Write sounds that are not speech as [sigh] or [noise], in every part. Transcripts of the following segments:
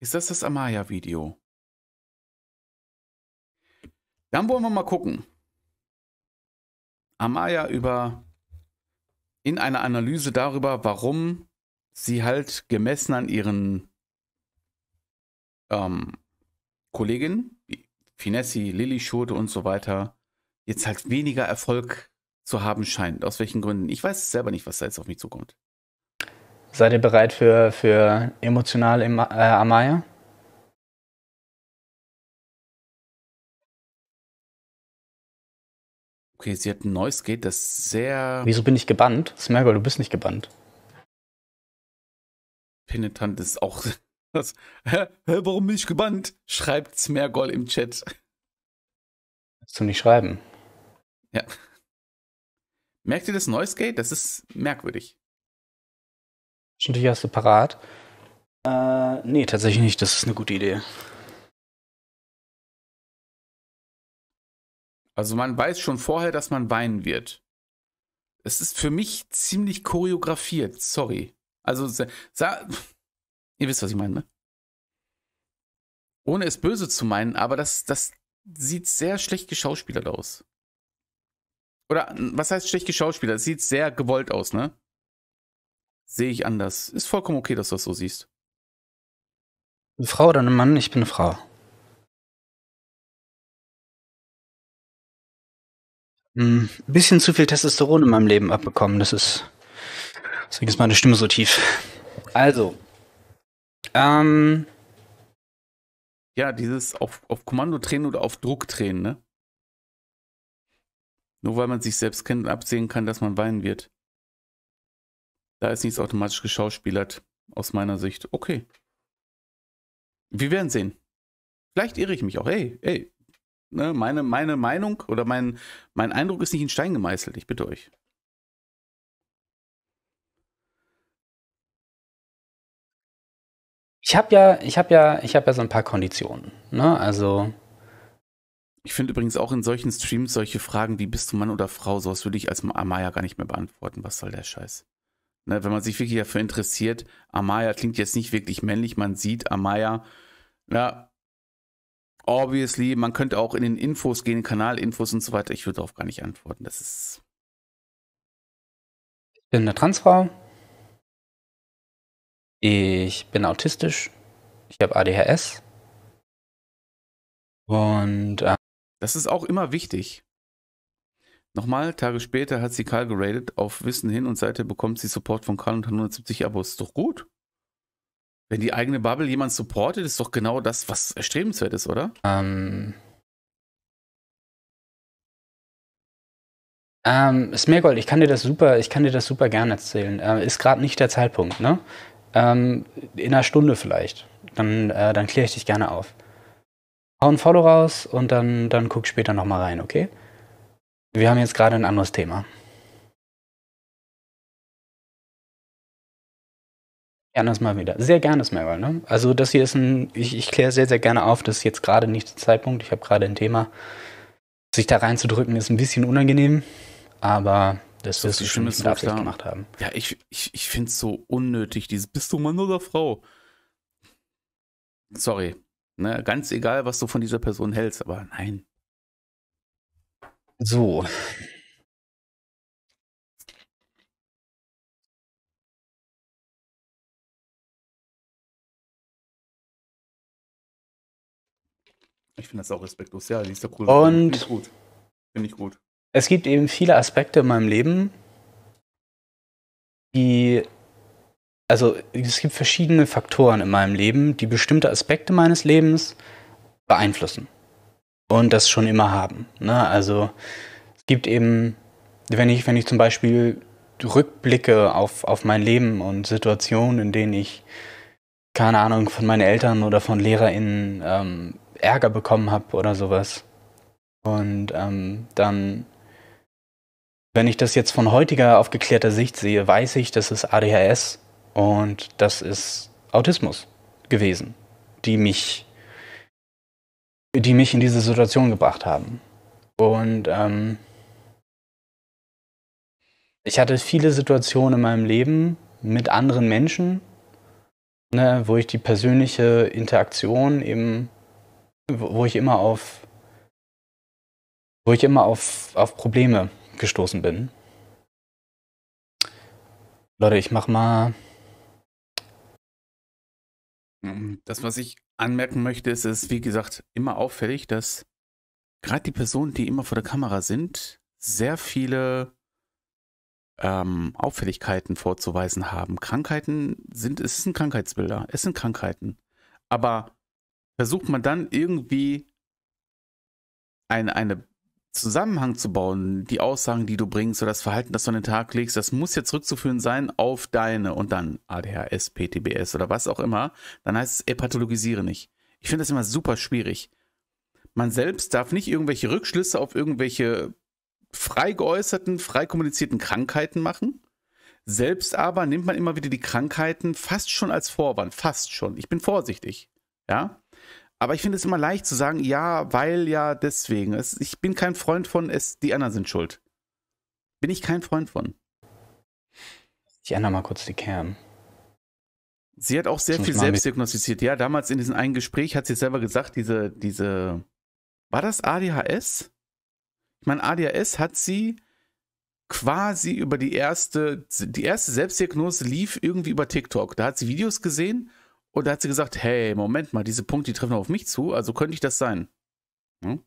Ist das das Amaya-Video? Dann wollen wir mal gucken. Amaya über in einer Analyse darüber, warum sie halt gemessen an ihren ähm, Kolleginnen, Finessi, Lilly Schurte und so weiter, jetzt halt weniger Erfolg zu haben scheint. Aus welchen Gründen? Ich weiß selber nicht, was da jetzt auf mich zukommt. Seid ihr bereit für, für emotional im, äh, Amaya? Okay, sie hat ein neues Gate, das sehr. Wieso bin ich gebannt? Smergol, du bist nicht gebannt. Penetrant ist auch. [laughs] Das, hä, hä, warum bin ich gebannt? Schreibt Smergol im Chat. Kannst du nicht schreiben? Ja. Merkt ihr das Noise Gate? Das ist merkwürdig. Natürlich hast separat? Äh, nee, tatsächlich nicht. Das ist eine gute Idee. Also man weiß schon vorher, dass man weinen wird. Es ist für mich ziemlich choreografiert, sorry. Also, [laughs] ihr wisst, was ich meine, ne? Ohne es böse zu meinen, aber das, das sieht sehr schlecht geschauspielert aus. Oder was heißt schlecht geschauspielert? Es sieht sehr gewollt aus, ne? Sehe ich anders. Ist vollkommen okay, dass du das so siehst. Eine Frau oder ein Mann? Ich bin eine Frau. Hm, ein bisschen zu viel Testosteron in meinem Leben abbekommen. Das ist. Deswegen ist meine Stimme so tief. Also. Ähm. Ja, dieses auf, auf Kommando tränen oder auf Druck tränen, ne? Nur weil man sich selbst kennt absehen kann, dass man weinen wird. Da ist nichts automatisch geschauspielert, aus meiner Sicht. Okay. Wir werden sehen. Vielleicht irre ich mich auch. Ey, ey. Ne, meine, meine Meinung oder mein, mein Eindruck ist nicht in Stein gemeißelt, ich bitte euch. Ich habe ja, ich ja, ich ja so ein paar Konditionen. Ne? Also. Ich finde übrigens auch in solchen Streams solche Fragen wie bist du Mann oder Frau, sowas würde ich als Amaya gar nicht mehr beantworten. Was soll der Scheiß? Ne, wenn man sich wirklich dafür interessiert, Amaya klingt jetzt nicht wirklich männlich, man sieht Amaya, ja, obviously, man könnte auch in den Infos gehen, Kanalinfos und so weiter, ich würde darauf gar nicht antworten, das ist... Ich bin eine Transfrau. Ich bin autistisch. Ich habe ADHS. Und... Äh, das ist auch immer wichtig. Nochmal, Tage später hat sie Karl geradet auf Wissen hin und seither bekommt sie Support von Karl und hat 170 Abos. Ist doch gut. Wenn die eigene Bubble jemand supportet, ist doch genau das, was erstrebenswert ist, oder? Ähm. Ähm, Smeargold, ich kann dir das super, ich kann dir das super gerne erzählen. Äh, ist gerade nicht der Zeitpunkt, ne? Ähm, in einer Stunde vielleicht. Dann, äh, dann kläre ich dich gerne auf. Hau ein Follow raus und dann, dann guck später nochmal rein, okay? Wir haben jetzt gerade ein anderes Thema. Gerne mal wieder. Sehr gerne, Meryl. Ne? Also das hier ist ein, ich, ich kläre sehr, sehr gerne auf, das ist jetzt gerade nicht der Zeitpunkt. Ich habe gerade ein Thema. Sich da reinzudrücken ist ein bisschen unangenehm, aber das, das ist das Schlimme, mit Absicht da, gemacht haben. Ja, ich, ich, ich finde es so unnötig, dieses bist du Mann oder Frau? Sorry. Ne, ganz egal, was du von dieser Person hältst, aber nein. So. Ich finde das auch respektlos. Ja, die ist ja cool. Und finde ich, find ich gut. Es gibt eben viele Aspekte in meinem Leben, die. Also es gibt verschiedene Faktoren in meinem Leben, die bestimmte Aspekte meines Lebens beeinflussen und das schon immer haben. Ne? Also es gibt eben, wenn ich, wenn ich zum Beispiel rückblicke auf, auf mein Leben und Situationen, in denen ich, keine Ahnung, von meinen Eltern oder von LehrerInnen ähm, Ärger bekommen habe oder sowas. Und ähm, dann, wenn ich das jetzt von heutiger aufgeklärter Sicht sehe, weiß ich, das ist ADHS und das ist Autismus gewesen, die mich die mich in diese Situation gebracht haben. Und ähm, ich hatte viele Situationen in meinem Leben mit anderen Menschen, ne, wo ich die persönliche Interaktion eben, wo ich immer auf, wo ich immer auf, auf Probleme gestoßen bin. Leute, ich mach mal. Das, was ich anmerken möchte, ist es, wie gesagt, immer auffällig, dass gerade die Personen, die immer vor der Kamera sind, sehr viele ähm, Auffälligkeiten vorzuweisen haben. Krankheiten sind, es sind Krankheitsbilder, es sind Krankheiten. Aber versucht man dann irgendwie ein, eine Zusammenhang zu bauen, die Aussagen, die du bringst oder das Verhalten, das du an den Tag legst, das muss ja zurückzuführen sein auf deine und dann ADHS, PTBS oder was auch immer, dann heißt es, ey, pathologisiere nicht. Ich finde das immer super schwierig. Man selbst darf nicht irgendwelche Rückschlüsse auf irgendwelche frei geäußerten, frei kommunizierten Krankheiten machen. Selbst aber nimmt man immer wieder die Krankheiten fast schon als Vorwand, fast schon. Ich bin vorsichtig. Ja? Aber ich finde es immer leicht zu sagen, ja, weil ja deswegen. Es, ich bin kein Freund von, es, die anderen sind schuld. Bin ich kein Freund von. Ich ändere mal kurz die Kern. Sie hat auch sehr viel selbst diagnostiziert. Ja, damals in diesem einen Gespräch hat sie selber gesagt, diese, diese, war das ADHS? Ich meine, ADHS hat sie quasi über die erste, die erste Selbstdiagnose lief irgendwie über TikTok. Da hat sie Videos gesehen und da hat sie gesagt, hey, Moment mal, diese Punkte, die treffen auf mich zu, also könnte ich das sein. Hm?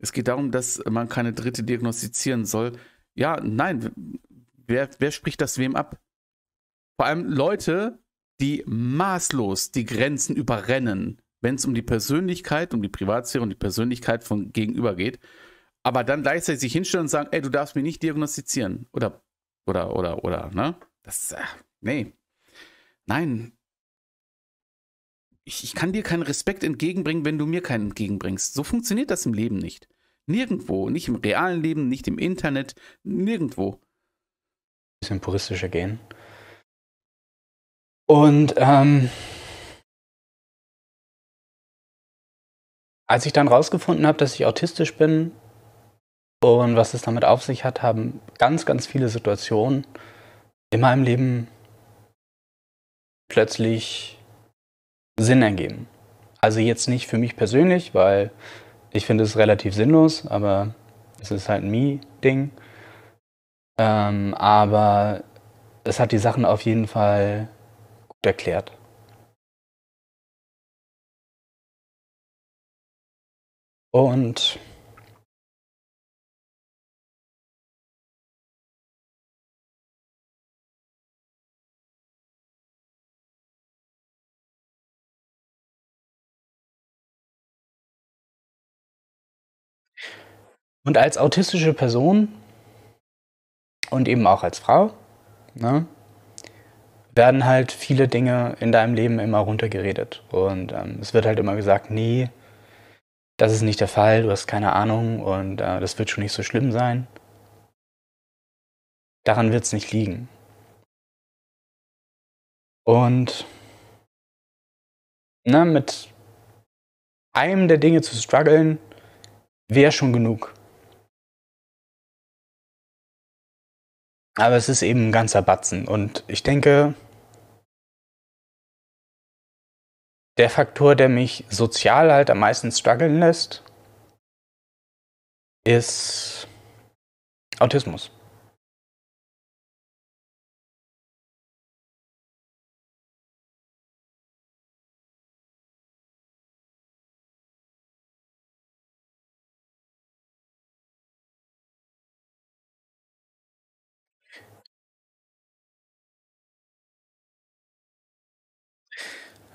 Es geht darum, dass man keine Dritte diagnostizieren soll. Ja, nein, wer, wer spricht das wem ab? Vor allem Leute, die maßlos die Grenzen überrennen, wenn es um die Persönlichkeit, um die Privatsphäre und die Persönlichkeit von gegenüber geht, aber dann gleichzeitig sich hinstellen und sagen, ey, du darfst mich nicht diagnostizieren. Oder, oder, oder, oder, ne? Das, äh, nee. Nein. Ich, ich kann dir keinen Respekt entgegenbringen, wenn du mir keinen entgegenbringst. So funktioniert das im Leben nicht. Nirgendwo. Nicht im realen Leben, nicht im Internet, nirgendwo. Bisschen puristischer gehen. Und ähm, als ich dann rausgefunden habe, dass ich autistisch bin und was es damit auf sich hat, haben ganz, ganz viele Situationen in meinem Leben plötzlich Sinn ergeben. Also jetzt nicht für mich persönlich, weil ich finde es relativ sinnlos, aber es ist halt ein Me-Ding. Ähm, aber es hat die Sachen auf jeden Fall gut erklärt. Und Und als autistische Person und eben auch als Frau ne, werden halt viele Dinge in deinem Leben immer runtergeredet. Und ähm, es wird halt immer gesagt, nee, das ist nicht der Fall, du hast keine Ahnung und äh, das wird schon nicht so schlimm sein. Daran wird es nicht liegen. Und ne, mit einem der Dinge zu strugglen, wäre schon genug. Aber es ist eben ein ganzer Batzen. Und ich denke, der Faktor, der mich sozial halt am meisten strugglen lässt, ist Autismus.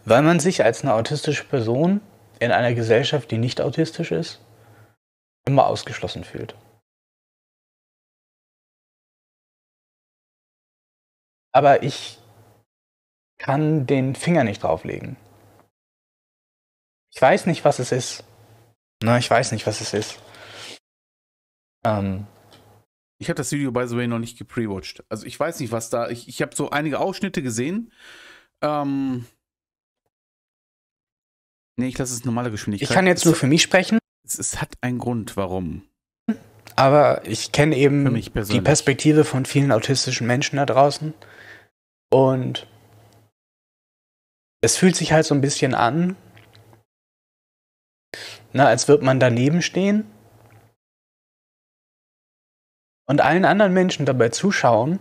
weil man sich als eine autistische Person in einer Gesellschaft, die nicht autistisch ist, immer ausgeschlossen fühlt. Aber ich kann den Finger nicht drauflegen. Ich weiß nicht, was es ist. Na, ich weiß nicht, was es ist. Ähm, ich habe das Video, by the way, noch nicht geprewatcht. Also ich weiß nicht, was da. Ich, ich habe so einige Ausschnitte gesehen. Ähm, Nee, ich lasse es normale Geschwindigkeit. Ich kann jetzt es, nur für mich sprechen. Es, es, hat einen Grund, warum. Aber ich kenne eben die Perspektive von vielen autistischen Menschen da draußen. Und es fühlt sich halt so ein bisschen an, na, ne, als würde man daneben stehen und allen anderen Menschen dabei zuschauen,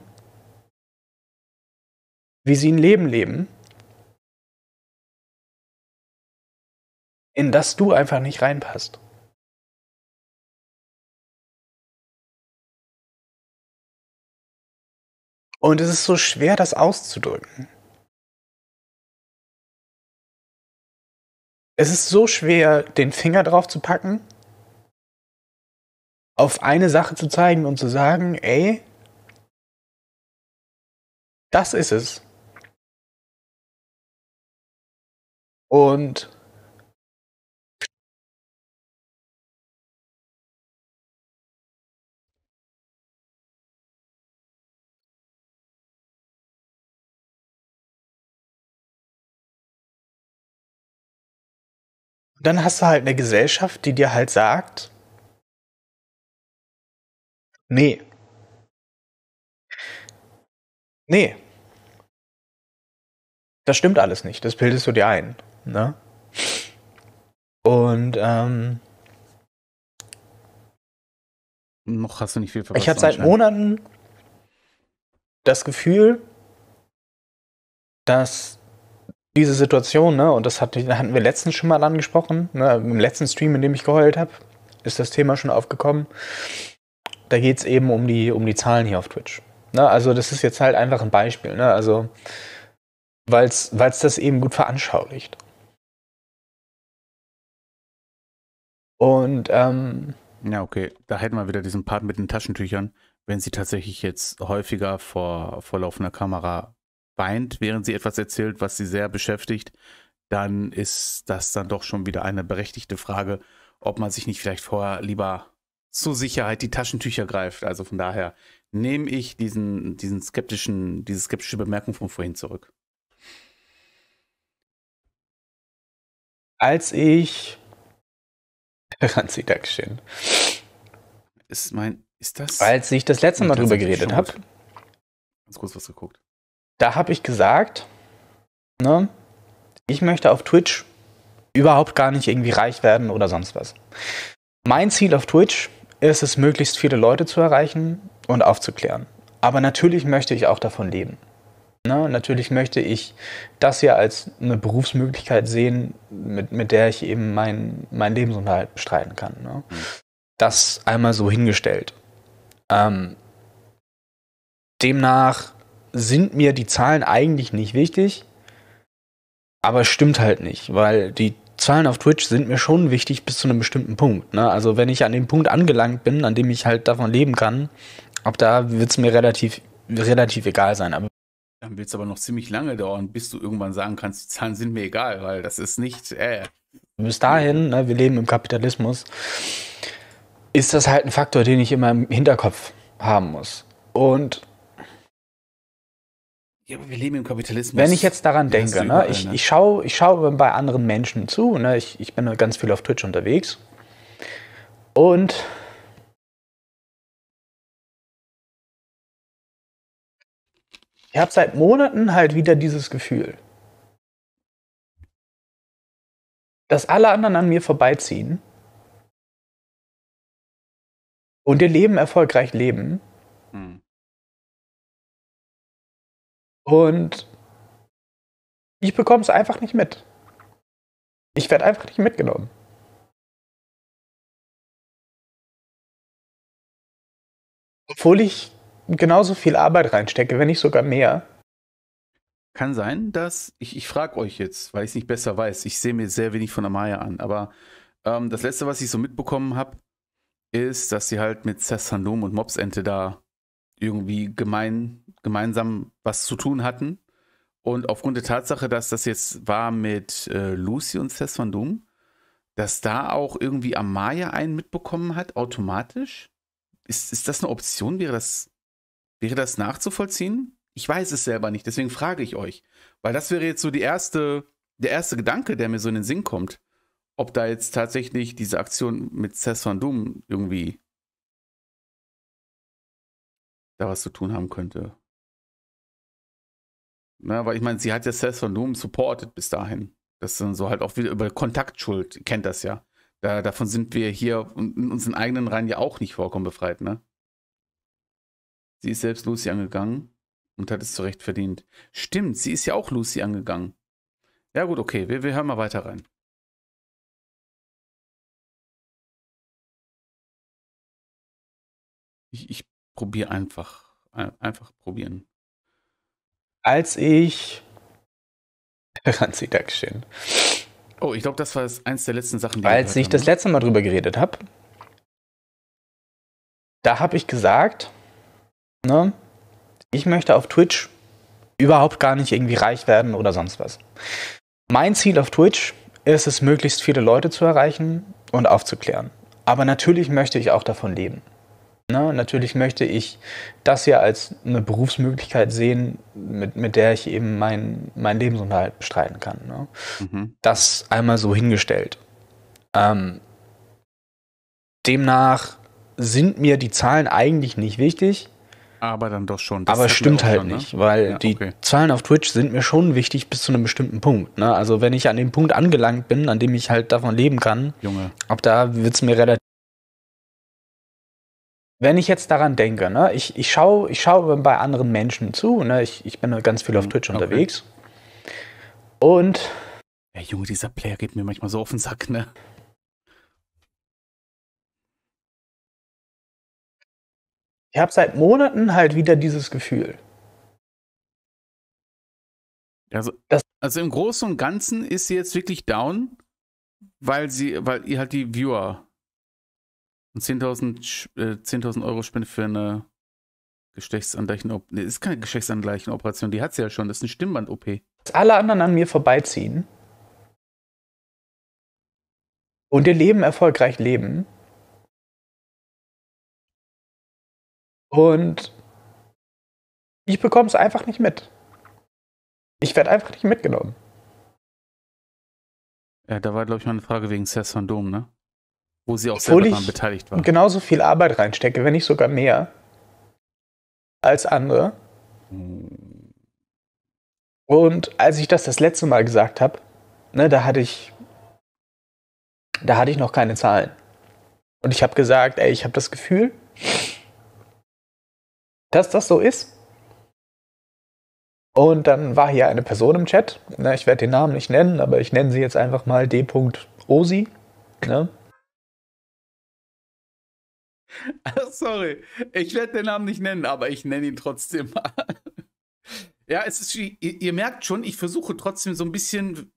wie sie ein Leben leben in das du einfach nicht reinpasst. Und es ist so schwer, das auszudrücken. Es ist so schwer, den Finger drauf zu packen, auf eine Sache zu zeigen und zu sagen, ey, das ist es. Und dann hast du halt eine Gesellschaft, die dir halt sagt, nee. Nee. Das stimmt alles nicht, das bildest du dir ein. Ne? Und ähm, noch hast du nicht viel verpasst. Ich habe seit Monaten das Gefühl, dass diese Situation, ne, und das hatten wir letztens schon mal angesprochen, ne, im letzten Stream, in dem ich geheult habe, ist das Thema schon aufgekommen. Da geht es eben um die, um die Zahlen hier auf Twitch. Ne, also das ist jetzt halt einfach ein Beispiel, ne, also weil es das eben gut veranschaulicht. Und ähm, ja, okay, da hätten wir wieder diesen Part mit den Taschentüchern, wenn sie tatsächlich jetzt häufiger vor, vor laufender Kamera weint, während sie etwas erzählt, was sie sehr beschäftigt, dann ist das dann doch schon wieder eine berechtigte Frage, ob man sich nicht vielleicht vorher lieber zur Sicherheit die Taschentücher greift. Also von daher nehme ich diesen, diesen skeptischen, diese skeptische Bemerkung von vorhin zurück. Als ich. [laughs] Ranzi, Dankeschön. Ist mein. Ist das. Als ich das letzte Mal drüber geredet habe. Ganz kurz was geguckt da habe ich gesagt, ne, ich möchte auf Twitch überhaupt gar nicht irgendwie reich werden oder sonst was. Mein Ziel auf Twitch ist es, möglichst viele Leute zu erreichen und aufzuklären. Aber natürlich möchte ich auch davon leben. Ne? Natürlich möchte ich das ja als eine Berufsmöglichkeit sehen, mit, mit der ich eben meinen mein Lebensunterhalt bestreiten kann. Ne? Mhm. Das einmal so hingestellt. Ähm, demnach sind mir die Zahlen eigentlich nicht wichtig, aber es stimmt halt nicht, weil die Zahlen auf Twitch sind mir schon wichtig bis zu einem bestimmten Punkt. Ne? Also wenn ich an dem Punkt angelangt bin, an dem ich halt davon leben kann, ab da wird es mir relativ, relativ egal sein. Aber dann wird es aber noch ziemlich lange dauern, bis du irgendwann sagen kannst, die Zahlen sind mir egal, weil das ist nicht. Äh. Bis dahin, ne, wir leben im Kapitalismus, ist das halt ein Faktor, den ich immer im Hinterkopf haben muss. Und ja, aber wir leben im Kapitalismus. Wenn ich jetzt daran denke, ja, ne, überall, ne? ich, ich schaue ich schau bei anderen Menschen zu, ne? ich, ich bin ganz viel auf Twitch unterwegs und ich habe seit Monaten halt wieder dieses Gefühl, dass alle anderen an mir vorbeiziehen und ihr Leben erfolgreich leben. Hm. Und ich bekomme es einfach nicht mit. Ich werde einfach nicht mitgenommen. Obwohl ich genauso viel Arbeit reinstecke, wenn nicht sogar mehr. Kann sein, dass ich, ich frage euch jetzt, weil ich es nicht besser weiß. Ich sehe mir sehr wenig von Amaya an, aber ähm, das letzte, was ich so mitbekommen habe, ist, dass sie halt mit Sassanum und Mobsente da irgendwie gemein, gemeinsam was zu tun hatten. Und aufgrund der Tatsache, dass das jetzt war mit äh, Lucy und Seth Van Doom, dass da auch irgendwie Amaya einen mitbekommen hat, automatisch? Ist, ist das eine Option? Wäre das, wäre das nachzuvollziehen? Ich weiß es selber nicht, deswegen frage ich euch. Weil das wäre jetzt so die erste, der erste Gedanke, der mir so in den Sinn kommt. Ob da jetzt tatsächlich diese Aktion mit Seth Van Doom irgendwie da was zu tun haben könnte. Na, ne, weil ich meine, sie hat ja Seth von Doom supported bis dahin. Das ist dann so halt auch wieder über Kontaktschuld, kennt das ja. Da, davon sind wir hier in unseren eigenen Reihen ja auch nicht vollkommen befreit, ne? Sie ist selbst Lucy angegangen und hat es zu Recht verdient. Stimmt, sie ist ja auch Lucy angegangen. Ja, gut, okay, wir, wir hören mal weiter rein. Ich, ich probier einfach. Äh, einfach probieren. Als ich. [laughs] Ranzi, Dankeschön. Oh, ich glaube, das war eins der letzten Sachen, die Als ich haben. das letzte Mal drüber geredet habe, da habe ich gesagt, ne, ich möchte auf Twitch überhaupt gar nicht irgendwie reich werden oder sonst was. Mein Ziel auf Twitch ist es, möglichst viele Leute zu erreichen und aufzuklären. Aber natürlich möchte ich auch davon leben. Ne? Natürlich möchte ich das ja als eine Berufsmöglichkeit sehen, mit, mit der ich eben meinen mein Lebensunterhalt bestreiten kann. Ne? Mhm. Das einmal so hingestellt. Ähm, demnach sind mir die Zahlen eigentlich nicht wichtig. Aber dann doch schon. Das aber stimmt halt schon, ne? nicht, weil ja, die Zahlen auf Twitch sind mir schon wichtig bis zu einem bestimmten Punkt. Ne? Also wenn ich an dem Punkt angelangt bin, an dem ich halt davon leben kann, Junge. ab da wird es mir relativ wenn ich jetzt daran denke, ne, ich, ich schaue ich schau bei anderen Menschen zu, ne, ich, ich bin ganz viel auf mhm, Twitch okay. unterwegs. Und. Ja, Junge, dieser Player geht mir manchmal so auf den Sack, ne? Ich habe seit Monaten halt wieder dieses Gefühl. Also, das also im Großen und Ganzen ist sie jetzt wirklich down, weil sie, weil ihr halt die Viewer und 10.000 10 Euro Spende für eine Geschlechtsangleichen. operation Nee, ist keine Geschlechtsangleichen Operation, die hat sie ja schon. Das ist eine Stimmband-OP. Dass alle anderen an mir vorbeiziehen und ihr Leben erfolgreich leben. Und ich bekomme es einfach nicht mit. Ich werde einfach nicht mitgenommen. Ja, da war, glaube ich, mal eine Frage wegen Seth Van Dom, ne? Wo sie auch Obwohl selber daran beteiligt war. genauso viel Arbeit reinstecke, wenn nicht sogar mehr als andere. Und als ich das das letzte Mal gesagt habe, ne, da hatte ich da hatte ich noch keine Zahlen. Und ich habe gesagt, ey, ich habe das Gefühl, dass das so ist. Und dann war hier eine Person im Chat. Ne, ich werde den Namen nicht nennen, aber ich nenne sie jetzt einfach mal D.Osi. Ne? [laughs] Sorry, ich werde den Namen nicht nennen, aber ich nenne ihn trotzdem mal. [laughs] ja, es ist, ihr, ihr merkt schon, ich versuche trotzdem so ein bisschen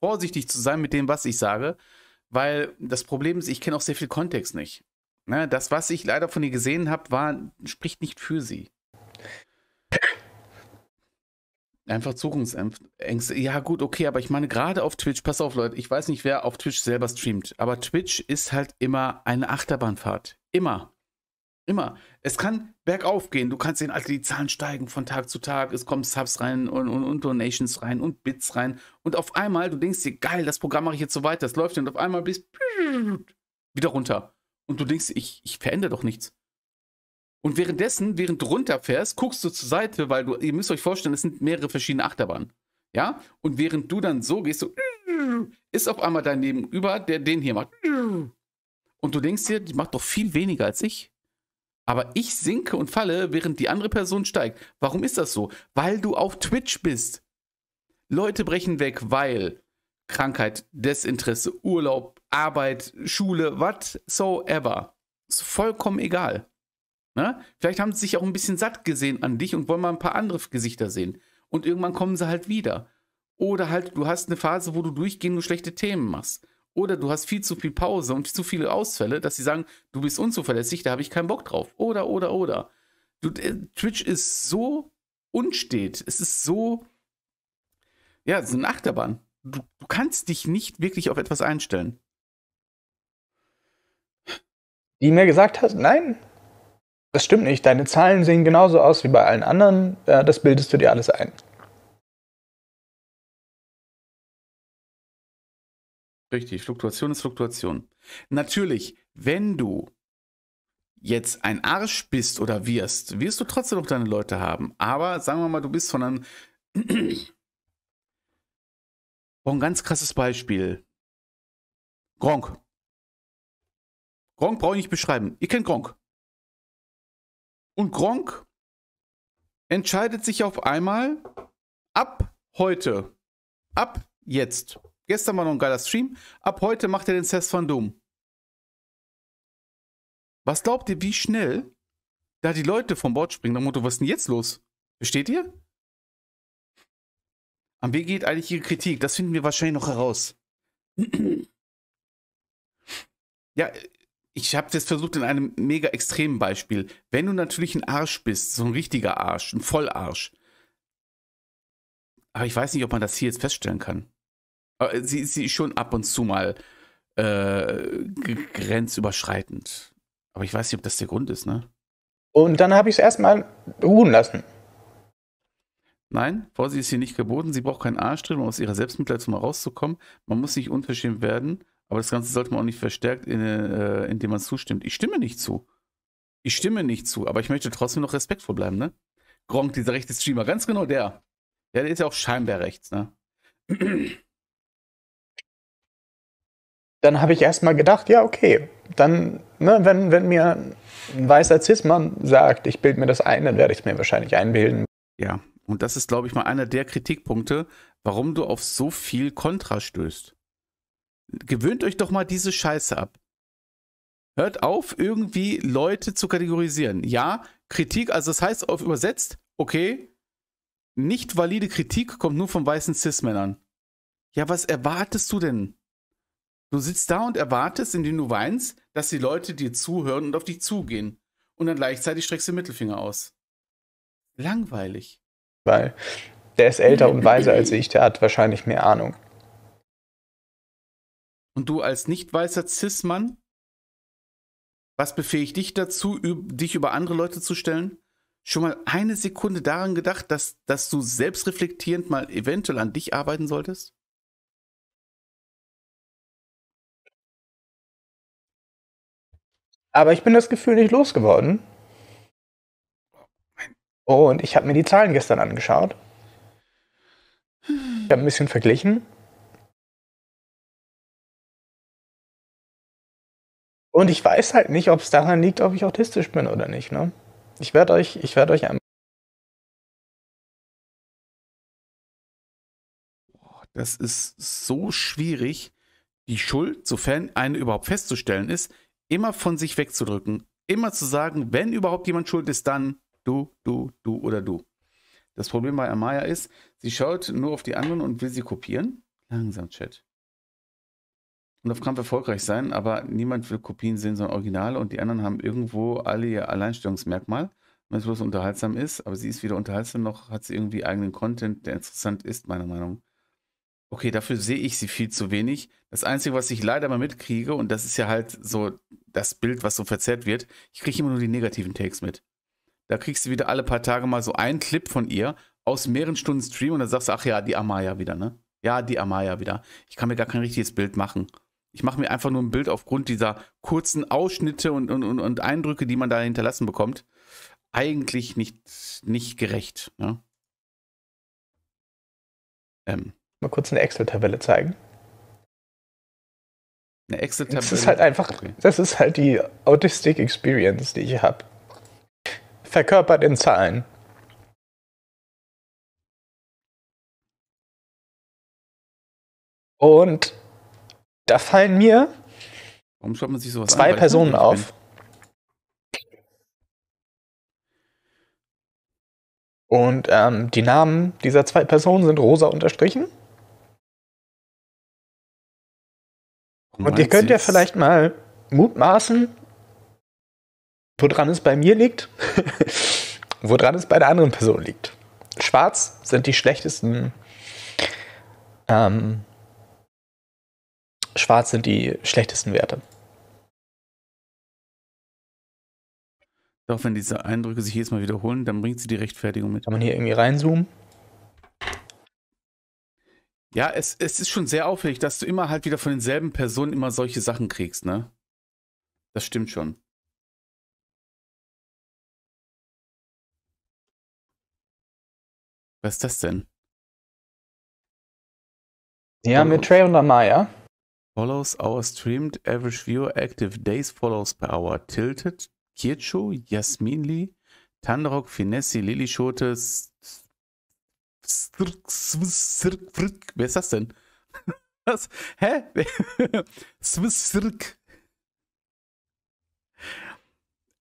vorsichtig zu sein mit dem, was ich sage, weil das Problem ist, ich kenne auch sehr viel Kontext nicht. Ne, das, was ich leider von ihr gesehen habe, spricht nicht für sie. Einfach Zukunftsängste. Ja, gut, okay, aber ich meine, gerade auf Twitch, pass auf, Leute, ich weiß nicht, wer auf Twitch selber streamt, aber Twitch ist halt immer eine Achterbahnfahrt. Immer. Immer. Es kann bergauf gehen. Du kannst sehen, also die Zahlen steigen von Tag zu Tag. Es kommen Subs rein und, und, und Donations rein und Bits rein. Und auf einmal, du denkst dir, geil, das Programm mache ich jetzt so weiter. Das läuft und auf einmal bist du wieder runter. Und du denkst, ich, ich verändere doch nichts. Und währenddessen, während du runterfährst, guckst du zur Seite, weil du, ihr müsst euch vorstellen, es sind mehrere verschiedene Achterbahnen. Ja? Und während du dann so gehst, so, ist auf einmal dein Nebenüber, der den hier macht. Und du denkst dir, die macht doch viel weniger als ich. Aber ich sinke und falle, während die andere Person steigt. Warum ist das so? Weil du auf Twitch bist. Leute brechen weg, weil Krankheit, Desinteresse, Urlaub, Arbeit, Schule, what so Ist vollkommen egal. Na? Ne? Vielleicht haben sie sich auch ein bisschen satt gesehen an dich und wollen mal ein paar andere Gesichter sehen. Und irgendwann kommen sie halt wieder. Oder halt, du hast eine Phase, wo du durchgehend nur schlechte Themen machst. Oder du hast viel zu viel Pause und zu viele Ausfälle, dass sie sagen, du bist unzuverlässig, da habe ich keinen Bock drauf. Oder, oder, oder. Du, äh, Twitch ist so unstet. Es ist so, ja, es ist eine Achterbahn. Du, du kannst dich nicht wirklich auf etwas einstellen. Die mir gesagt hast, nein, das stimmt nicht. Deine Zahlen sehen genauso aus wie bei allen anderen. Das bildest du dir alles ein. Richtig, Fluktuation ist Fluktuation. Natürlich, wenn du jetzt ein Arsch bist oder wirst, wirst du trotzdem noch deine Leute haben. Aber sagen wir mal, du bist von einem. ein [clears throat] ganz krasses Beispiel. Gronk. Gronk brauche ich nicht beschreiben. Ihr kennt Gronk. Und Gronk entscheidet sich auf einmal ab heute, ab jetzt. Gestern war noch ein geiler Stream. Ab heute macht er den Cess van Doom. Was glaubt ihr, wie schnell da die Leute vom Bord springen? Nach Motto, was ist denn jetzt los? Versteht ihr? An wen geht eigentlich ihre Kritik? Das finden wir wahrscheinlich noch heraus. [clears throat] ja, ich habe das versucht in einem mega extremen Beispiel. Wenn du natürlich ein Arsch bist, so ein richtiger Arsch, ein Vollarsch, aber ich weiß nicht, ob man das hier jetzt feststellen kann. sie, sie ist schon ab und zu mal äh, grenzüberschreitend. Aber ich weiß nicht, ob das der Grund ist, ne? Und dann habe ich es erstmal ruhen lassen. Nein, Vorsicht ist hier nicht geboten. Sie braucht keinen Arsch drin, um aus ihrer Selbstmitleid mal rauszukommen. Man muss nicht unverschämt werden. Aber das Ganze sollte man auch nicht verstärkt, in, äh, indem man zustimmt. Ich stimme nicht zu. Ich stimme nicht zu, aber ich möchte trotzdem noch respektvoll bleiben, ne? Gronk, dieser rechte Streamer, ganz genau der. Ja, der ist ja auch scheinbar rechts, ne? Dann habe ich erstmal gedacht, ja, okay, dann, ne, wenn, wenn mir ein weißer Zismann sagt, ich bilde mir das ein, dann werde ich es mir wahrscheinlich einbilden. Ja, und das ist, glaube ich, mal einer der Kritikpunkte, warum du auf so viel Kontra stößt gewöhnt euch doch mal diese Scheiße ab. Hört auf, irgendwie Leute zu kategorisieren. Ja, Kritik, also das heißt auf übersetzt, okay, nicht valide Kritik kommt nur von weißen Cis-Männern. Ja, was erwartest du denn? Du sitzt da und erwartest, indem du weinst, dass die Leute dir zuhören und auf dich zugehen. Und dann gleichzeitig streckst du den Mittelfinger aus. Langweilig. Weil der ist älter und weiser als [laughs] ich, der hat wahrscheinlich mehr Ahnung. Und du als nicht weißer Cis-Mann, was befähigt dich dazu, dich über andere Leute zu stellen? Schon mal eine Sekunde daran gedacht, dass, dass du selbstreflektierend mal eventuell an dich arbeiten solltest? Aber ich bin das Gefühl nicht losgeworden. und ich habe mir die Zahlen gestern angeschaut. Ich habe ein bisschen verglichen. Und ich weiß halt nicht, ob es daran liegt, ob ich autistisch bin oder nicht. Ne? Ich werde euch, ich werde euch einmal. Das ist so schwierig, die Schuld, sofern eine überhaupt festzustellen ist, immer von sich wegzudrücken. Immer zu sagen, wenn überhaupt jemand schuld ist, dann du, du, du oder du. Das Problem bei Amaya ist, sie schaut nur auf die anderen und will sie kopieren. Langsam, Chat und auf Krampf erfolgreich sein, aber niemand will Kopien sehen, sondern Originale und die anderen haben irgendwo alle ihr Alleinstellungsmerkmal. Wenn es bloß unterhaltsam ist, aber sie ist weder unterhaltsam noch hat sie irgendwie eigenen Content, der interessant ist, meiner Meinung. Okay, dafür sehe ich sie viel zu wenig. Das Einzige, was ich leider mal mitkriege, und das ist ja halt so das Bild, was so verzerrt wird, ich kriege immer nur die negativen Takes mit. Da kriegst du wieder alle paar Tage mal so einen Clip von ihr aus mehreren Stunden Stream und dann sagst du, ach ja, die Amaya wieder, ne? Ja, die Amaya wieder. Ich kann mir gar kein richtiges Bild machen ich mache mir einfach nur ein Bild aufgrund dieser kurzen Ausschnitte und, und, und Eindrücke, die man da hinterlassen bekommt, eigentlich nicht, nicht gerecht. Ne? Ähm. Mal kurz eine Excel-Tabelle zeigen. Eine Excel-Tabelle. Das ist halt einfach, okay. das ist halt die Autistic Experience, die ich habe. Verkörpert in Zahlen. Und da fallen mir Warum schaut man sich sowas zwei an, Personen auf. Und ähm, die Namen dieser zwei Personen sind rosa unterstrichen. Und ihr könnt ja vielleicht mal mutmaßen, woran es bei mir liegt, [laughs] woran es bei der anderen Person liegt. Schwarz sind die schlechtesten ähm, schwarz sind die schlechtesten Werte. Doch wenn diese Eindrücke sich jedes Mal wiederholen, dann bringt sie die Rechtfertigung mit. Kann man hier irgendwie reinzoomen? Ja, es, es ist schon sehr auffällig, dass du immer halt wieder von denselben Personen immer solche Sachen kriegst, ne? Das stimmt schon. Was ist das denn? Ja, mit Trey und Amaya follows our streamed average viewer active days follows per hour tilted Kircho, Jasminli, Tandrock, Finessi, Lilischote, Wer ist das denn? [laughs] Was? Hä? [laughs] Swissirk.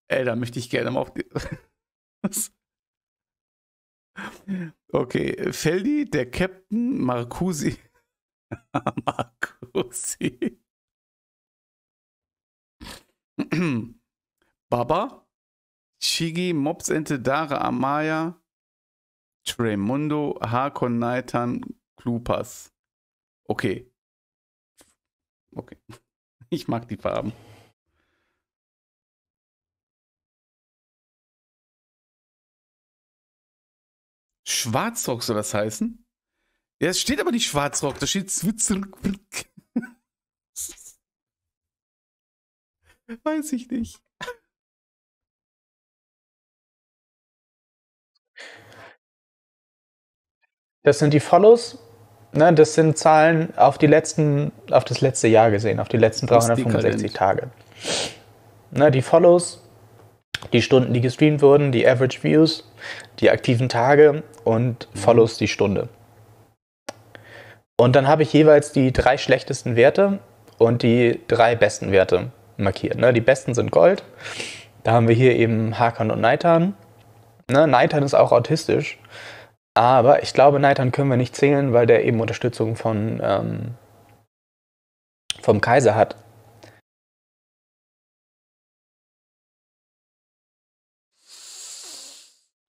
Ey, da möchte ich gerne mal auf die. [laughs] okay, Feldi, der Captain, Marcusi. [laughs] Marcusi. [clears throat] Baba, Chigi, Mobsente, Dara, Amaya, Tremundo, Hakon, Naitan, Klupas. Okay. Okay. [laughs] Ich mag die Farben. Schwarz soll das heißen? Ja, es steht aber nicht Schwarzrock, da steht Switzerblick. [laughs] Weiß ich nicht. Das sind die Follows. Ne, das sind Zahlen auf die letzten, auf das letzte Jahr gesehen, auf die letzten 365 Tage. Ne, die Follows, die Stunden, die gestreamt wurden, die Average Views, die aktiven Tage und Follows die Stunde. Und dann habe ich jeweils die drei schlechtesten Werte und die drei besten Werte markiert. Ne? Die besten sind Gold. Da haben wir hier eben Hakan und Neitan. Ne? Neitan ist auch autistisch. Aber ich glaube, Neitan können wir nicht zählen, weil der eben Unterstützung von, ähm, vom Kaiser hat.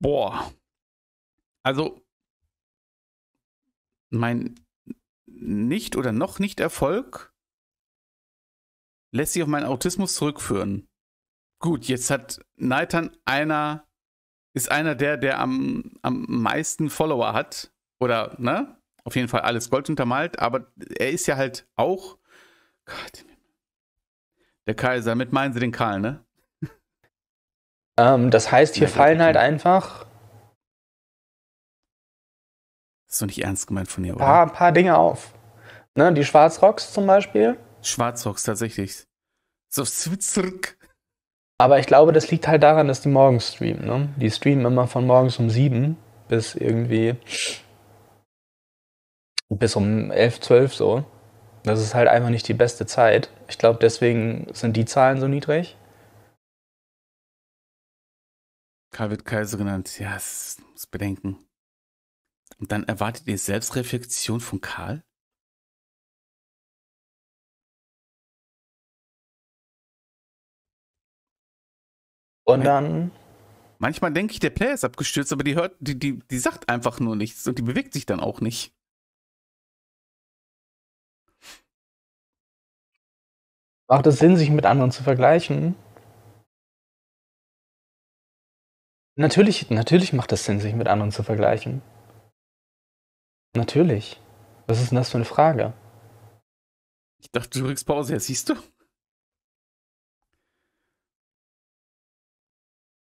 Boah. Also, mein nicht oder noch nicht Erfolg lässt sich auf meinen Autismus zurückführen. Gut, jetzt hat Nathan einer, ist einer der, der am, am meisten Follower hat. Oder, ne? Auf jeden Fall alles Gold untermalt, aber er ist ja halt auch. Gott, der Kaiser, mit meinen Sie den Karl, ne? Ähm, das heißt, hier ja, fallen halt einfach das ist doch nicht ernst gemeint von dir, oder? Ja, ein paar Dinge auf. Ne, die Schwarzrocks zum Beispiel. Schwarzrocks, tatsächlich. So Switzerk. Aber ich glaube, das liegt halt daran, dass die morgens streamen. Ne? Die streamen immer von morgens um sieben bis irgendwie bis um elf, zwölf so. Das ist halt einfach nicht die beste Zeit. Ich glaube, deswegen sind die Zahlen so niedrig. Karl wird Kaiser genannt. Ja, das muss bedenken. Und Dann erwartet ihr Selbstreflexion von Karl? Und dann. Manchmal denke ich, der Player ist abgestürzt, aber die hört, die, die, die sagt einfach nur nichts und die bewegt sich dann auch nicht. Macht es Sinn, sich mit anderen zu vergleichen? Natürlich, natürlich macht es Sinn, sich mit anderen zu vergleichen. Natürlich. Was ist denn das für eine Frage? Ich dachte, du drückst Pause, ja, siehst du?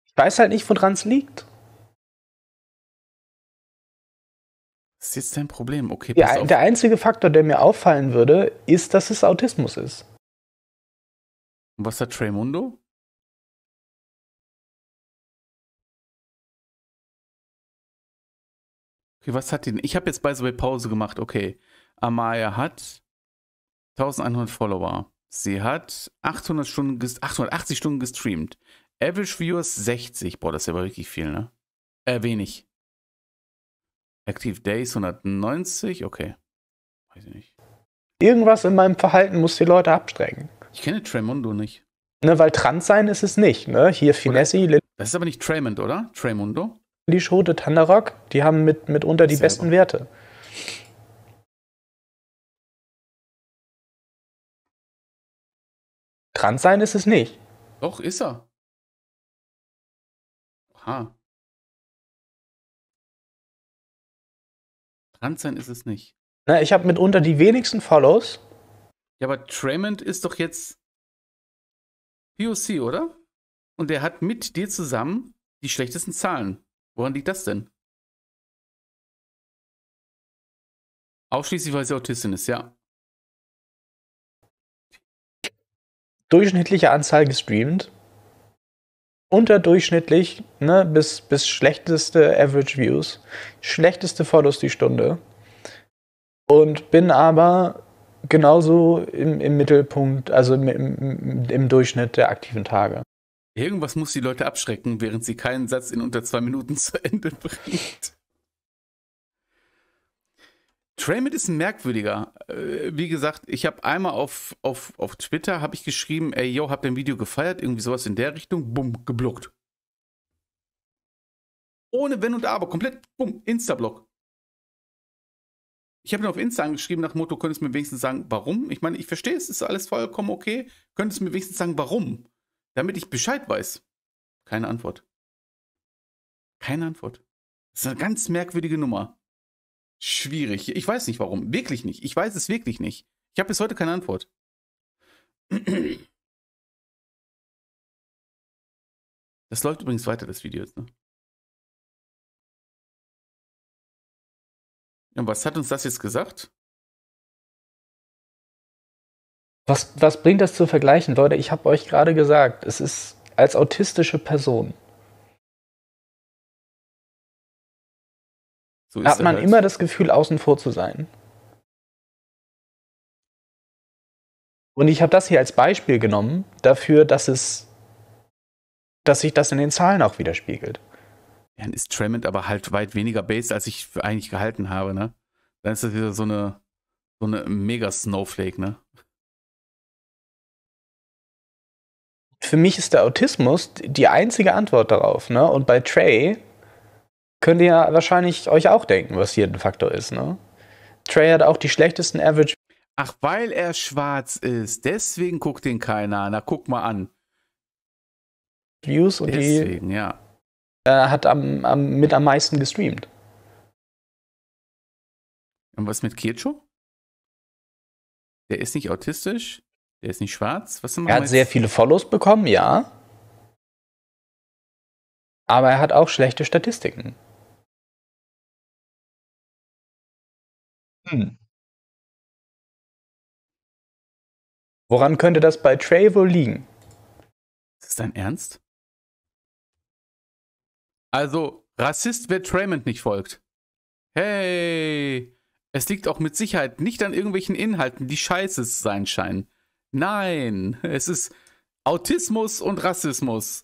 Ich weiß halt nicht, woran es liegt. Das ist jetzt dein Problem, okay. Pass ja, auf. Der einzige Faktor, der mir auffallen würde, ist, dass es Autismus ist. Und was hat Tremundo? Okay, was hat die denn? Ich habe jetzt bei so Pause gemacht. Okay. Amaya hat 1100 Follower. Sie hat 800 Stunden 880 Stunden gestreamt. Average Viewers 60. Boah, das ist ja aber wirklich viel, ne? Äh, wenig. Active Days 190. Okay. Weiß ich nicht. Irgendwas in meinem Verhalten muss die Leute abstrecken. Ich kenne Tremundo nicht. Ne, weil trans sein ist es nicht, ne? Hier Finessi. Das ist aber nicht Tremond, oder? Tremundo? die Schote Tandarak, die haben mit, mitunter die Selber. besten Werte. Trans sein ist es nicht. Doch, ist er. Aha. Trans sein ist es nicht. Na, ich habe mitunter die wenigsten Follows. Ja, aber Tremont ist doch jetzt POC, oder? Und der hat mit dir zusammen die schlechtesten Zahlen. Woran liegt das denn? Ausschließlich, weil sie Autistin ist, ja. Durchschnittliche Anzahl gestreamt. Unterdurchschnittlich, ne, bis, bis schlechteste Average Views. Schlechteste Follows die Stunde. Und bin aber genauso im, im Mittelpunkt, also im, im, im Durchschnitt der aktiven Tage. Irgendwas muss die Leute abschrecken, während sie keinen Satz in unter zwei Minuten [laughs] zu Ende bringt. Tramit ist ein merkwürdiger. Äh, wie gesagt, ich habe einmal auf, auf, auf Twitter habe ich geschrieben, ey, yo, habt ihr ein Video gefeiert? Irgendwie sowas in der Richtung. Bumm, geblockt. Ohne Wenn und Aber. Komplett, bumm, Insta-Block. Ich habe ihn auf Insta angeschrieben nach Motto, könntest du mir wenigstens sagen, warum? Ich meine, ich verstehe es, ist alles vollkommen okay. Könntest du mir wenigstens sagen, warum? Damit ich Bescheid weiß. Keine Antwort. Keine Antwort. Das ist eine ganz merkwürdige Nummer. Schwierig. Ich weiß nicht warum. Wirklich nicht. Ich weiß es wirklich nicht. Ich habe bis heute keine Antwort. Das läuft übrigens weiter, das Video jetzt, ne? Ja, was hat uns das jetzt gesagt? Was, was bringt das zu vergleichen? Leute, ich habe euch gerade gesagt, es ist als autistische Person. So hat man halt. immer das Gefühl, außen vor zu sein. Und ich habe das hier als Beispiel genommen dafür, dass es, dass sich das in den Zahlen auch widerspiegelt. dann ist Tremont aber halt weit weniger based, als ich eigentlich gehalten habe, ne? Dann ist das wieder so eine, so eine mega Snowflake, ne? für mich ist der Autismus die einzige Antwort darauf. Ne? Und bei Trey könnt ihr ja wahrscheinlich euch auch denken, was hier ein Faktor ist. Ne? Trey hat auch die schlechtesten Average. Ach, weil er schwarz ist. Deswegen guckt ihn keiner. Na, guck mal an. Views und deswegen, die. ja. Äh, hat am, am, mit am meisten gestreamt. Und was mit Kircho? Der ist nicht autistisch? Der ist nicht schwarz. Was er hat jetzt? sehr viele Follows bekommen, ja. Aber er hat auch schlechte Statistiken. Hm. Woran könnte das bei Trey wohl liegen? Ist das dein Ernst? Also, Rassist, wer Traymond nicht folgt. Hey! Es liegt auch mit Sicherheit nicht an irgendwelchen Inhalten, die scheiße zu sein scheinen. Nein, es ist Autismus und Rassismus.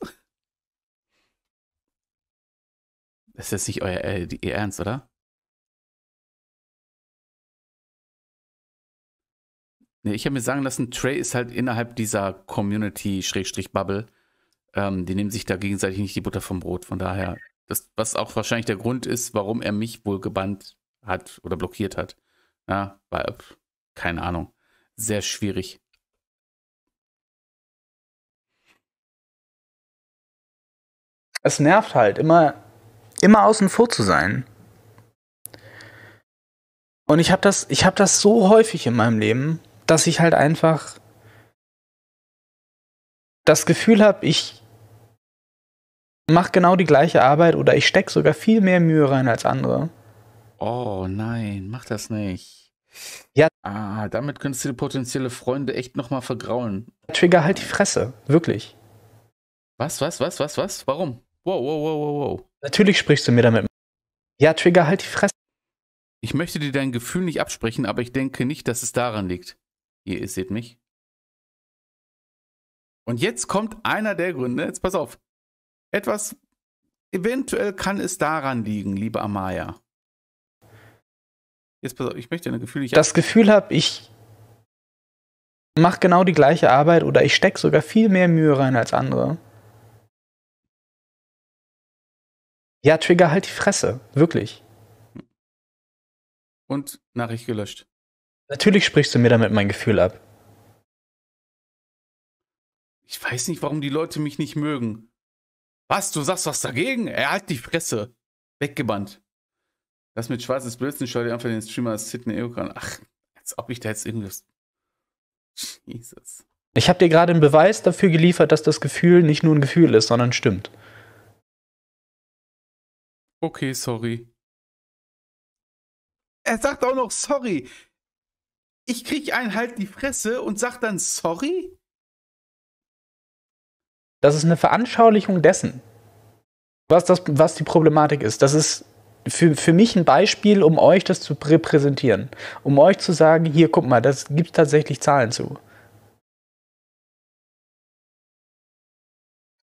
Das ist nicht euer äh, Ernst, oder? Nee, ich habe mir sagen lassen, Trey ist halt innerhalb dieser Community-Bubble. Ähm, die nehmen sich da gegenseitig nicht die Butter vom Brot. Von daher, das, was auch wahrscheinlich der Grund ist, warum er mich wohl gebannt hat oder blockiert hat. Ja, weil, keine Ahnung. Sehr schwierig. Es nervt halt, immer, immer außen vor zu sein. Und ich habe das, hab das so häufig in meinem Leben, dass ich halt einfach das Gefühl habe, ich mache genau die gleiche Arbeit oder ich stecke sogar viel mehr Mühe rein als andere. Oh nein, mach das nicht. Ja. Ah, damit könntest du potenzielle Freunde echt nochmal vergraulen. Trigger halt die Fresse, wirklich. Was, was, was, was, was? Warum? Wow, wow, wow, wow, wow. Natürlich sprichst du mir damit. Ja, Trigger, halt die Fresse. Ich möchte dir dein Gefühl nicht absprechen, aber ich denke nicht, dass es daran liegt. Ihr, seht mich. Und jetzt kommt einer der Gründe. Jetzt pass auf. Etwas, eventuell kann es daran liegen, liebe Amaya. Jetzt pass auf, ich möchte dein Gefühl nicht. Das Gefühl habe ich, Mach genau die gleiche Arbeit oder ich stecke sogar viel mehr Mühe rein als andere. Ja, Trigger halt die Fresse. Wirklich. Und Nachricht gelöscht. Natürlich sprichst du mir damit mein Gefühl ab. Ich weiß nicht, warum die Leute mich nicht mögen. Was? Du sagst was dagegen? Er hat die Fresse. Weggebannt. Das mit schwarzes Blödsinn schau dir einfach den Streamer Sidney Ego an. Ach, als ob ich da jetzt irgendwas. Jesus. Ich habe dir gerade einen Beweis dafür geliefert, dass das Gefühl nicht nur ein Gefühl ist, sondern stimmt. Okay, sorry. Er sagt auch noch sorry. Ich krieg einen halt die Fresse und sag dann sorry? Das ist eine Veranschaulichung dessen, was, das, was die Problematik ist. Das ist für, für mich ein Beispiel, um euch das zu repräsentieren. Um euch zu sagen, hier, guck mal, das gibt tatsächlich Zahlen zu.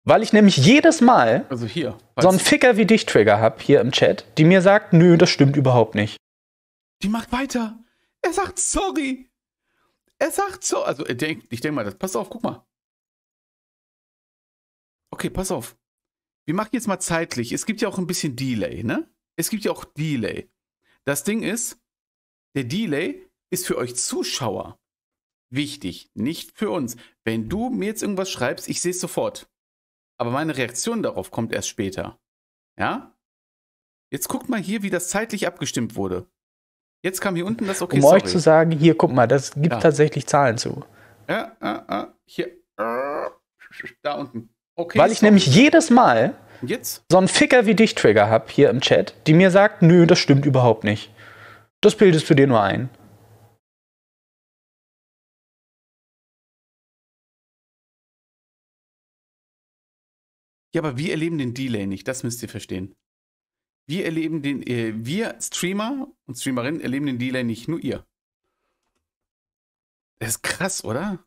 Weil ich nämlich jedes Mal also hier, so einen Ficker wie dich Trigger habe hier im Chat, die mir sagt, nö, das stimmt überhaupt nicht. Die macht weiter. Er sagt sorry. Er sagt so. Also ich denke ich denk mal, das pass auf, guck mal. Okay, pass auf. Wir machen jetzt mal zeitlich. Es gibt ja auch ein bisschen Delay, ne? Es gibt ja auch Delay. Das Ding ist, der Delay ist für euch Zuschauer wichtig, nicht für uns. Wenn du mir jetzt irgendwas schreibst, ich sehe es sofort. Aber meine Reaktion darauf kommt erst später. Ja? Jetzt guckt mal hier, wie das zeitlich abgestimmt wurde. Jetzt kam hier unten das okay. Um sorry. euch zu sagen, hier, guck mal, das gibt ja. tatsächlich Zahlen zu. Ja, ja, ja, hier. Da unten. Okay. Weil ich sorry. nämlich jedes Mal Jetzt? so einen Ficker wie dich Trigger habe hier im Chat, die mir sagt, nö, das stimmt überhaupt nicht. Das bildest du dir nur ein. Ja, aber wir erleben den Delay nicht, das müsst ihr verstehen. Wir erleben den, äh, wir Streamer und Streamerinnen erleben den Delay nicht, nur ihr. Das ist krass, oder?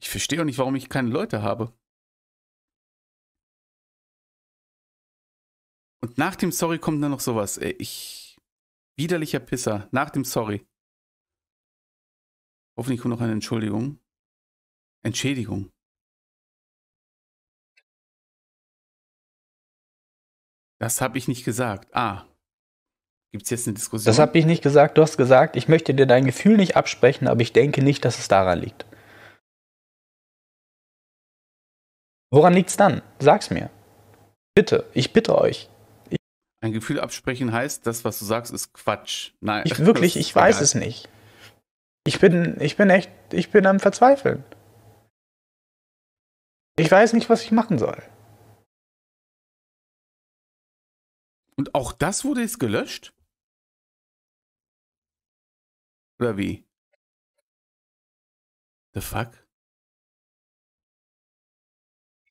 Ich verstehe auch nicht, warum ich keine Leute habe. Und nach dem Sorry kommt dann noch sowas. Ey, äh, ich. Widerlicher Pisser. Nach dem Sorry. Hoffentlich kommt noch eine Entschuldigung. Entschädigung. Das habe ich nicht gesagt. Ah. Gibt es jetzt eine Diskussion? Das habe ich nicht gesagt. Du hast gesagt, ich möchte dir dein Gefühl nicht absprechen, aber ich denke nicht, dass es daran liegt. Woran liegt's dann? Sag's mir. Bitte, ich bitte euch. Ich Ein Gefühl absprechen heißt, das, was du sagst, ist Quatsch. Nein. Ich, [laughs] wirklich, ich weiß es nicht. Ich bin, ich bin echt, ich bin am Verzweifeln. Ich weiß nicht, was ich machen soll. Und auch das wurde jetzt gelöscht? Oder wie? The fuck?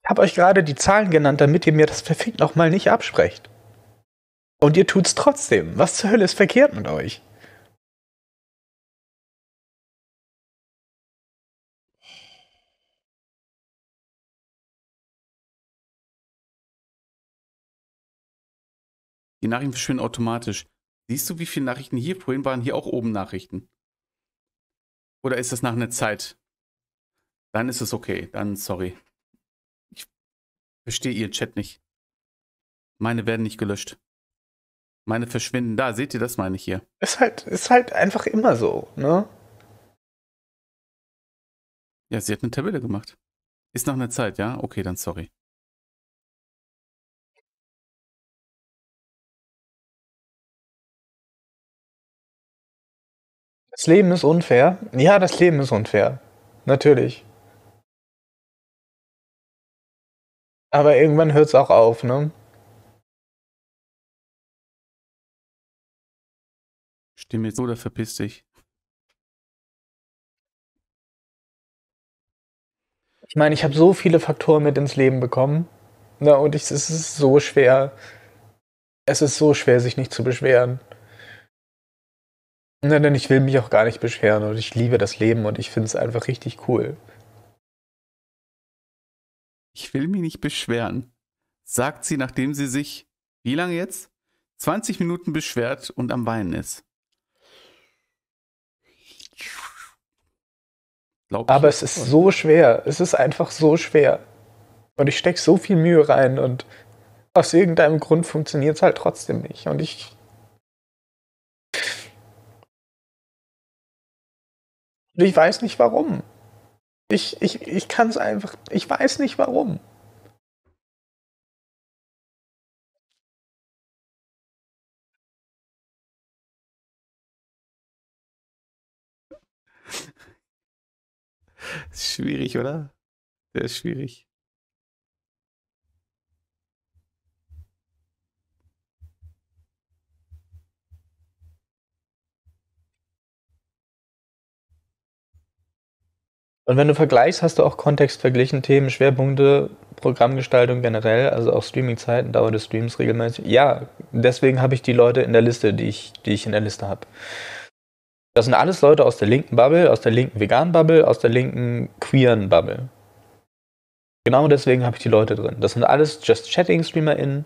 Ich habe euch gerade die Zahlen genannt, damit ihr mir das verfickt nochmal nicht absprecht. Und ihr tut's trotzdem. Was zur Hölle ist verkehrt mit euch? Die Nachrichten verschwinden automatisch. Siehst du, wie viele Nachrichten hier vorhin waren? Hier auch oben Nachrichten. Oder ist das nach einer Zeit? Dann ist es okay. Dann sorry. Ich verstehe Ihren Chat nicht. Meine werden nicht gelöscht. Meine verschwinden. Da, seht ihr, das meine ich hier. Ist halt, ist halt einfach immer so, ne? Ja, sie hat eine Tabelle gemacht. Ist nach einer Zeit, ja? Okay, dann sorry. Das Leben ist unfair. Ja, das Leben ist unfair. Natürlich. Aber irgendwann hört es auch auf, ne? Stimm jetzt oder verpiss dich. Ich meine, ich habe so viele Faktoren mit ins Leben bekommen. Na, ne, und ich, es ist so schwer. Es ist so schwer, sich nicht zu beschweren. Nein, denn ich will mich auch gar nicht beschweren und ich liebe das Leben und ich finde es einfach richtig cool. Ich will mich nicht beschweren, sagt sie, nachdem sie sich, wie lange jetzt? 20 Minuten beschwert und am Weinen ist. Glaub Aber es ist so schwer. Es ist einfach so schwer. Und ich stecke so viel Mühe rein und aus irgendeinem Grund funktioniert es halt trotzdem nicht. Und ich Ich weiß nicht warum. Ich, ich, ich kann es einfach. Ich weiß nicht warum. Ist [laughs] schwierig, oder? Der ist schwierig. Und wenn du vergleichst, hast du auch Kontext verglichen, Themen, Schwerpunkte, Programmgestaltung generell, also auch Streamingzeiten, Dauer des Streams regelmäßig. Ja, deswegen habe ich die Leute in der Liste, die ich, die ich in der Liste habe. Das sind alles Leute aus der linken Bubble, aus der linken veganen Bubble, aus der linken queeren Bubble. Genau deswegen habe ich die Leute drin. Das sind alles Just Chatting-StreamerInnen,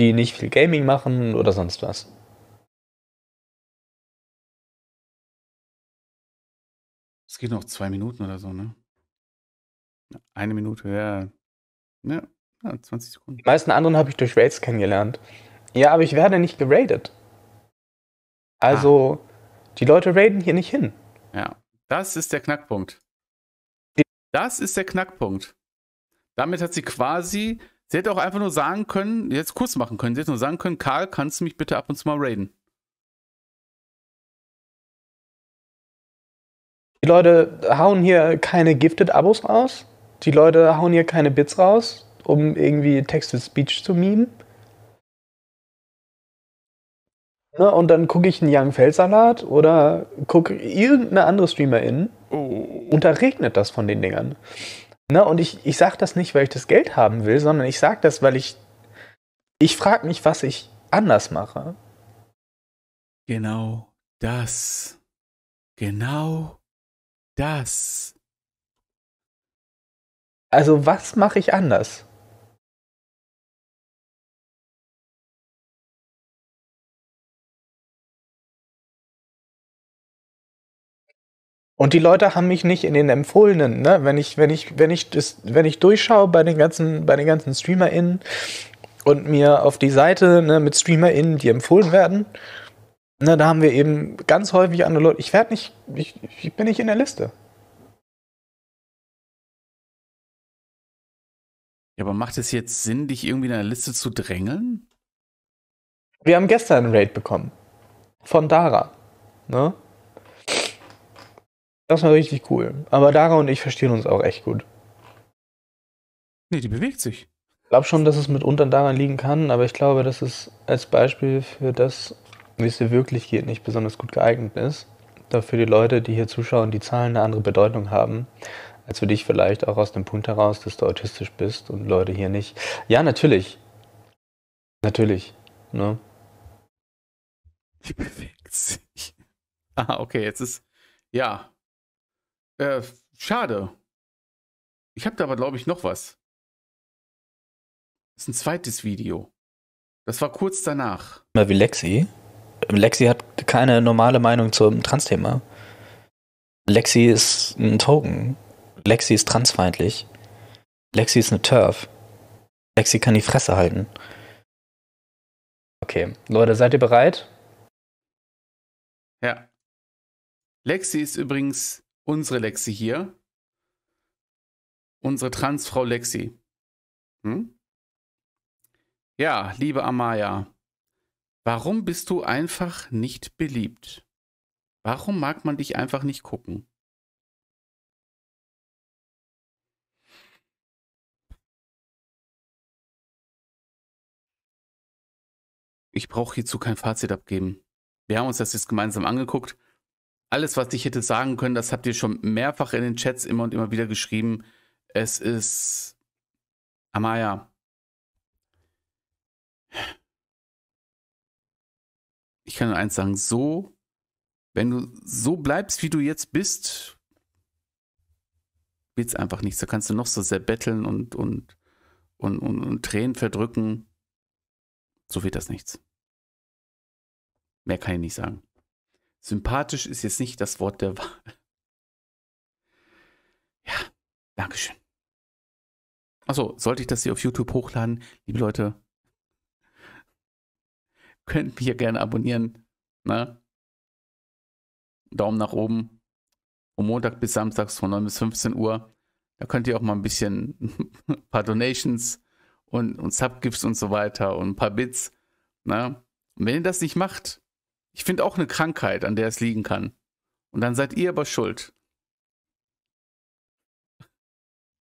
die nicht viel Gaming machen oder sonst was. Es geht noch zwei Minuten oder so, ne? Eine Minute, ja. Ja, ja 20 Sekunden. Die meisten anderen habe ich durch Raids kennengelernt. Ja, aber ich werde nicht geradet. Also, ah. die Leute raiden hier nicht hin. Ja, das ist der Knackpunkt. Das ist der Knackpunkt. Damit hat sie quasi, sie hätte auch einfach nur sagen können, jetzt kurz machen können, sie hätte nur sagen können, Karl, kannst du mich bitte ab und zu mal raiden? Die Leute hauen hier keine Gifted-Abos raus. Die Leute hauen hier keine Bits raus, um irgendwie Text-to-Speech zu memen. Ne, und dann gucke ich einen Young Feldsalat oder gucke irgendeine andere Streamerin oh. und da regnet das von den Dingern. Ne, und ich, ich sage das nicht, weil ich das Geld haben will, sondern ich sage das, weil ich. Ich frage mich, was ich anders mache. Genau das. Genau das? Also was mache ich anders? Und die Leute haben mich nicht in den empfohlenen, ne? Wenn ich, wenn ich, wenn ich das, wenn ich durchschaue bei den ganzen, bei den ganzen StreamerInnen und mir auf die Seite ne, mit StreamerInnen, die empfohlen werden, Ne, da haben wir eben ganz häufig andere Leute, ich werde nicht, ich, ich bin nicht in der Liste. Ja, aber macht es jetzt Sinn, dich irgendwie in einer Liste zu drängeln? Wir haben gestern einen Raid bekommen. Von Dara. Ne? Das war richtig cool. Aber Dara und ich verstehen uns auch echt gut. Nee, die bewegt sich. Ich glaube schon, dass es mitunter daran liegen kann, aber ich glaube, das ist als Beispiel für das wie es dir wirklich geht, nicht besonders gut geeignet ist. Dafür die Leute, die hier zuschauen, die Zahlen eine andere Bedeutung haben, als für dich vielleicht auch aus dem Punkt heraus, dass du autistisch bist und Leute hier nicht. Ja, natürlich. Natürlich. Ne? Wie bewegt sich? [laughs] Ah, okay, jetzt ist. Ja. Äh, schade. Ich habe da aber, glaube ich, noch was. Das ist ein zweites Video. Das war kurz danach. Mal wie Lexi? Lexi hat keine normale Meinung zum Trans-Thema. Lexi ist ein Token. Lexi ist transfeindlich. Lexi ist eine Turf. Lexi kann die Fresse halten. Okay, Leute, seid ihr bereit? Ja. Lexi ist übrigens unsere Lexi hier. Unsere Transfrau Lexi. Hm? Ja, liebe Amaya, Warum bist du einfach nicht beliebt? Warum mag man dich einfach nicht gucken? Ich brauche hierzu kein Fazit abgeben. Wir haben uns das jetzt gemeinsam angeguckt. Alles, was ich hätte sagen können, das habt ihr schon mehrfach in den Chats immer und immer wieder geschrieben. Es ist Amaya. ich kann nur eins sagen, so, wenn du so bleibst, wie du jetzt bist, wird es einfach nichts. Da kannst du noch so sehr betteln und, und, und, und, und Tränen verdrücken. So wird das nichts. Mehr kann ich nicht sagen. Sympathisch ist jetzt nicht das Wort der Wahl. Ja, Dankeschön. Achso, sollte ich das hier auf YouTube hochladen? Liebe Leute, könnt mich ja gerne abonnieren. Ne? Daumen nach oben. Von Montag bis Samstags von 9 bis 15 Uhr. Da könnt ihr auch mal ein bisschen ein [laughs] paar Donations und, und Subgifts und so weiter und ein paar Bits. Ne? Und wenn ihr das nicht macht, ich finde auch eine Krankheit, an der es liegen kann. Und dann seid ihr aber schuld.